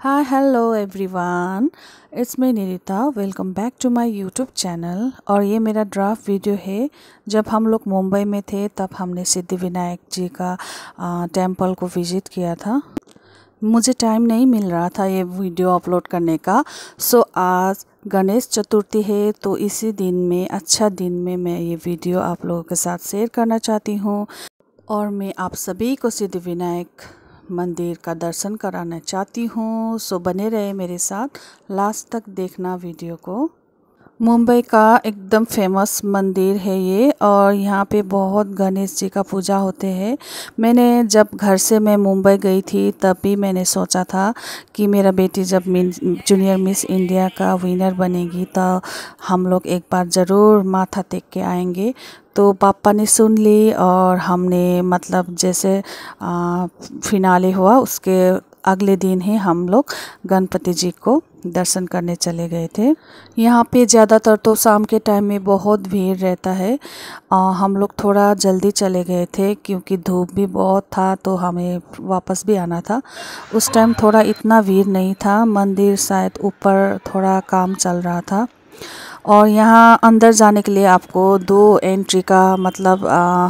hi hello everyone it's me Nirita welcome back to my YouTube channel और ये मेरा draft video है जब हम लोग मुंबई में थे तब हमने सिद्धिविनायक जी का टेंपल को विजिट किया था मुझे टाइम नहीं मिल रहा था ये वीडियो अपलोड करने का सो so, आज गणेश चतुर्थी है तो इसी दिन में अच्छा दिन में मैं ये वीडियो आप लोगों के साथ शेयर करना चाहती हूँ और मैं आप सभी को सिद्धिविनायक मंदिर का दर्शन कराना चाहती हूँ सो बने रहे मेरे साथ लास्ट तक देखना वीडियो को मुंबई का एकदम फेमस मंदिर है ये और यहाँ पे बहुत गणेश जी का पूजा होते हैं मैंने जब घर से मैं मुंबई गई थी तब भी मैंने सोचा था कि मेरा बेटी जब जूनियर मिस इंडिया का विनर बनेगी तो हम लोग एक बार ज़रूर माथा टेक के आएंगे तो पापा ने सुन ली और हमने मतलब जैसे फिनाले हुआ उसके अगले दिन ही हम लोग गणपति जी को दर्शन करने चले गए थे यहाँ पे ज़्यादातर तो शाम के टाइम में बहुत भीड़ रहता है आ, हम लोग थोड़ा जल्दी चले गए थे क्योंकि धूप भी बहुत था तो हमें वापस भी आना था उस टाइम थोड़ा इतना भीड़ नहीं था मंदिर शायद ऊपर थोड़ा काम चल रहा था और यहाँ अंदर जाने के लिए आपको दो एंट्री का मतलब आ,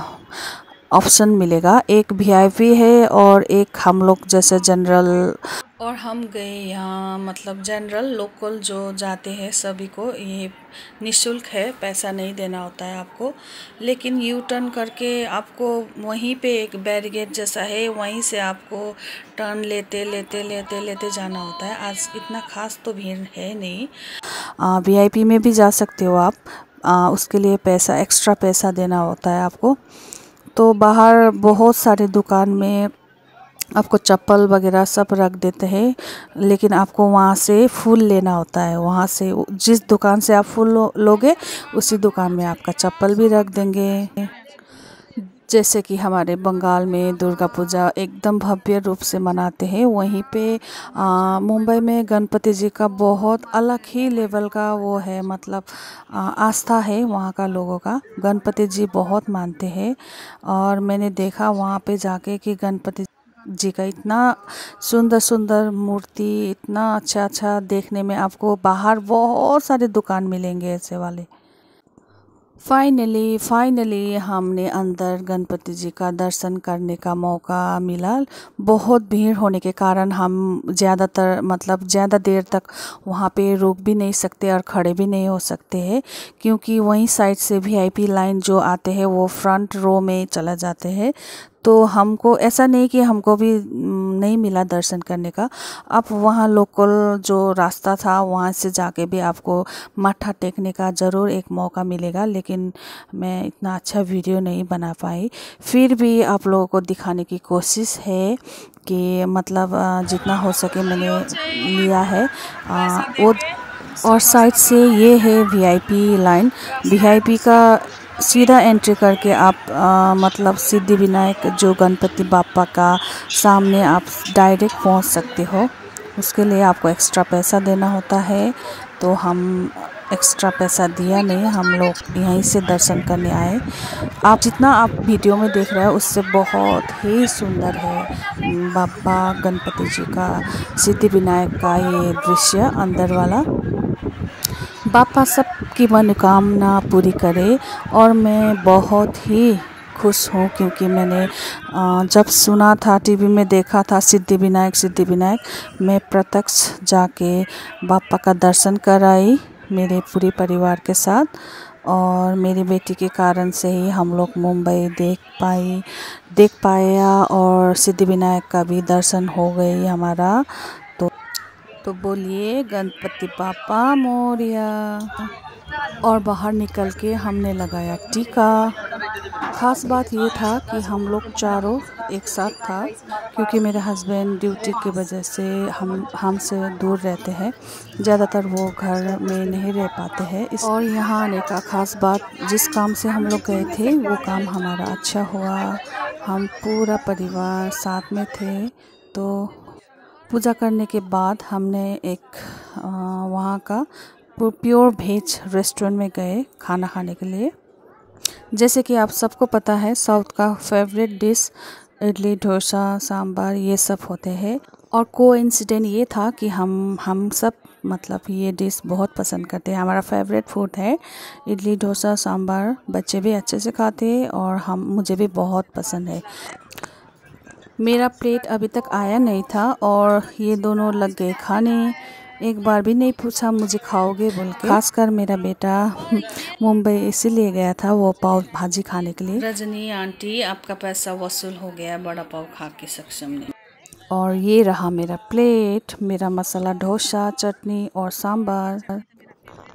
ऑप्शन मिलेगा एक वी है और एक हम लोग जैसे जनरल और हम गए यहाँ मतलब जनरल लोकल जो जाते हैं सभी को ये निशुल्क है पैसा नहीं देना होता है आपको लेकिन यू टर्न करके आपको वहीं पे एक बैरिगेट जैसा है वहीं से आपको टर्न लेते लेते लेते लेते जाना होता है आज इतना ख़ास तो भीड़ है नहीं पी में भी जा सकते हो आप आ, उसके लिए पैसा एक्स्ट्रा पैसा देना होता है आपको तो बाहर बहुत सारे दुकान में आपको चप्पल वगैरह सब रख देते हैं लेकिन आपको वहाँ से फूल लेना होता है वहाँ से जिस दुकान से आप फूल लो, लोगे उसी दुकान में आपका चप्पल भी रख देंगे जैसे कि हमारे बंगाल में दुर्गा पूजा एकदम भव्य रूप से मनाते हैं वहीं पे मुंबई में गणपति जी का बहुत अलग ही लेवल का वो है मतलब आ, आस्था है वहाँ का लोगों का गणपति जी बहुत मानते हैं और मैंने देखा वहाँ पे जाके कि गणपति जी का इतना सुंदर सुंदर मूर्ति इतना अच्छा अच्छा देखने में आपको बाहर बहुत सारे दुकान मिलेंगे ऐसे वाले फाइनली फाइनली हमने अंदर गणपति जी का दर्शन करने का मौका मिला बहुत भीड़ होने के कारण हम ज़्यादातर मतलब ज़्यादा देर तक वहाँ पे रुक भी नहीं सकते और खड़े भी नहीं हो सकते हैं क्योंकि वहीं साइड से वीआईपी लाइन जो आते हैं वो फ्रंट रो में चला जाते हैं तो हमको ऐसा नहीं कि हमको भी नहीं मिला दर्शन करने का आप वहाँ लोकल जो रास्ता था वहाँ से जाके भी आपको माथा टेकने का ज़रूर एक मौका मिलेगा लेकिन मैं इतना अच्छा वीडियो नहीं बना पाई फिर भी आप लोगों को दिखाने की कोशिश है कि मतलब जितना हो सके मैंने लिया है आ, वो और साइड से ये है वीआईपी लाइन वीआईपी का सीधा एंट्री करके आप आ, मतलब सिद्धि विनायक जो गणपति बापा का सामने आप डायरेक्ट पहुंच सकते हो उसके लिए आपको एक्स्ट्रा पैसा देना होता है तो हम एक्स्ट्रा पैसा दिया नहीं हम लोग यहीं से दर्शन करने आए आप जितना आप वीडियो में देख रहे हो उससे बहुत ही सुंदर है बाबा गणपति जी का सिद्धि विनायक का ये दृश्य अंदर वाला बापा सब की मनोकामना पूरी करे और मैं बहुत ही खुश हूँ क्योंकि मैंने जब सुना था टीवी में देखा था सिद्धि विनायक सिद्धि विनायक मैं प्रत्यक्ष जाके बापा का दर्शन कराई मेरे पूरे परिवार के साथ और मेरी बेटी के कारण से ही हम लोग मुंबई देख पाई देख पाया और सिद्धि विनायक का भी दर्शन हो गई हमारा तो बोलिए गणपति पापा मोरिया और बाहर निकल के हमने लगाया टीका ख़ास बात ये था कि हम लोग चारों एक साथ था क्योंकि मेरे हस्बैंड ड्यूटी की वजह से हम हमसे दूर रहते हैं ज़्यादातर वो घर में नहीं रह पाते हैं इस और यहाँ आने का ख़ास बात जिस काम से हम लोग गए थे वो काम हमारा अच्छा हुआ हम पूरा परिवार साथ में थे तो पूजा करने के बाद हमने एक वहाँ का प्योर भेज रेस्टोरेंट में गए खाना खाने के लिए जैसे कि आप सबको पता है साउथ का फेवरेट डिश इडली डोसा सांभर ये सब होते हैं और को इंसिडेंट ये था कि हम हम सब मतलब ये डिश बहुत पसंद करते हैं हमारा फेवरेट फूड है इडली डोसा सांभर बच्चे भी अच्छे से खाते हैं और हम मुझे भी बहुत पसंद है मेरा प्लेट अभी तक आया नहीं था और ये दोनों लग गए खाने एक बार भी नहीं पूछा मुझे खाओगे बोल के खासकर मेरा बेटा मुंबई इसीलिए गया था वो पाव भाजी खाने के लिए रजनी आंटी आपका पैसा वसूल हो गया बड़ा पाव खा के सक्षम ने और ये रहा मेरा प्लेट मेरा मसाला डोसा चटनी और सांभर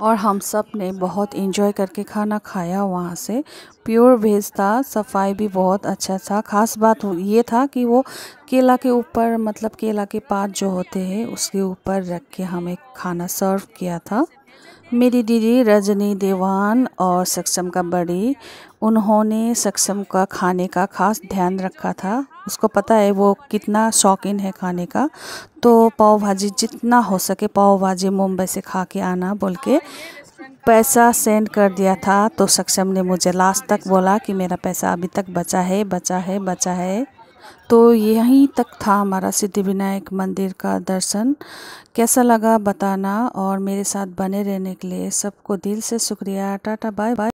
और हम सब ने बहुत इंजॉय करके खाना खाया वहाँ से प्योर वेज था सफाई भी बहुत अच्छा था ख़ास बात ये था कि वो केला के ऊपर मतलब केला के पात जो होते हैं उसके ऊपर रख के हमें खाना सर्व किया था मेरी दीदी रजनी देवान और सक्षम का बड़ी उन्होंने सक्षम का खाने का खास ध्यान रखा था उसको पता है वो कितना शौकीन है खाने का तो पाव भाजी जितना हो सके पाव भाजी मुंबई से खा के आना बोल के पैसा सेंड कर दिया था तो सक्षम ने मुझे लास्ट तक बोला कि मेरा पैसा अभी तक बचा है बचा है बचा है तो यहीं तक था हमारा सिद्धिविनायक मंदिर का दर्शन कैसा लगा बताना और मेरे साथ बने रहने के लिए सबको दिल से शुक्रिया टाटा बाय बाय